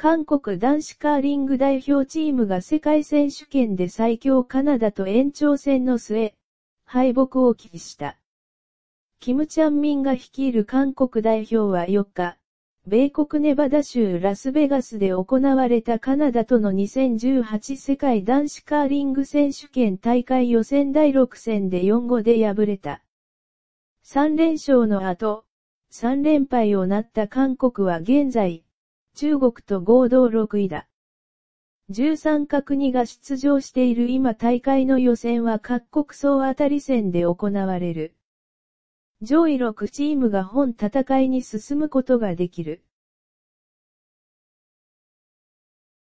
韓国男子カーリング代表チームが世界選手権で最強カナダと延長戦の末、敗北を喫した。キム・チャンミンが率いる韓国代表は4日、米国ネバダ州ラスベガスで行われたカナダとの2018世界男子カーリング選手権大会予選第6戦で4-5で敗れた。3連勝の後、3連敗をなった韓国は現在、中国と合同6位だ。13カ国が出場している今大会の予選は各国総当たり戦で行われる。上位6チームが本戦いに進むことができる。